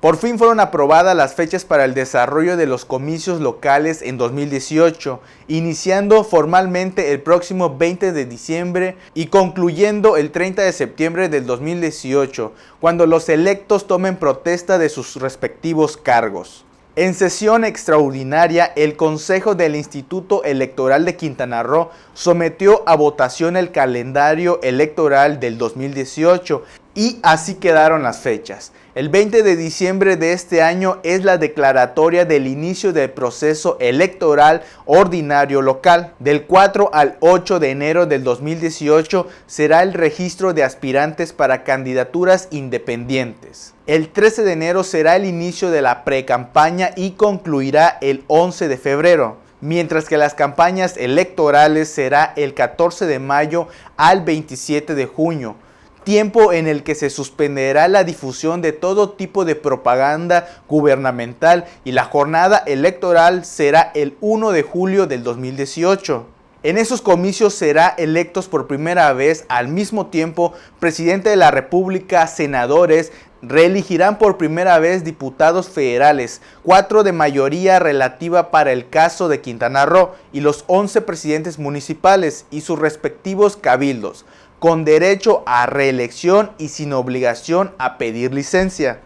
Por fin fueron aprobadas las fechas para el desarrollo de los comicios locales en 2018, iniciando formalmente el próximo 20 de diciembre y concluyendo el 30 de septiembre del 2018, cuando los electos tomen protesta de sus respectivos cargos. En sesión extraordinaria, el Consejo del Instituto Electoral de Quintana Roo sometió a votación el calendario electoral del 2018 y así quedaron las fechas. El 20 de diciembre de este año es la declaratoria del inicio del proceso electoral ordinario local. Del 4 al 8 de enero del 2018 será el registro de aspirantes para candidaturas independientes. El 13 de enero será el inicio de la pre-campaña y concluirá el 11 de febrero mientras que las campañas electorales será el 14 de mayo al 27 de junio tiempo en el que se suspenderá la difusión de todo tipo de propaganda gubernamental y la jornada electoral será el 1 de julio del 2018. En esos comicios será electos por primera vez al mismo tiempo presidente de la República, senadores, Reeligirán por primera vez diputados federales, cuatro de mayoría relativa para el caso de Quintana Roo y los 11 presidentes municipales y sus respectivos cabildos, con derecho a reelección y sin obligación a pedir licencia.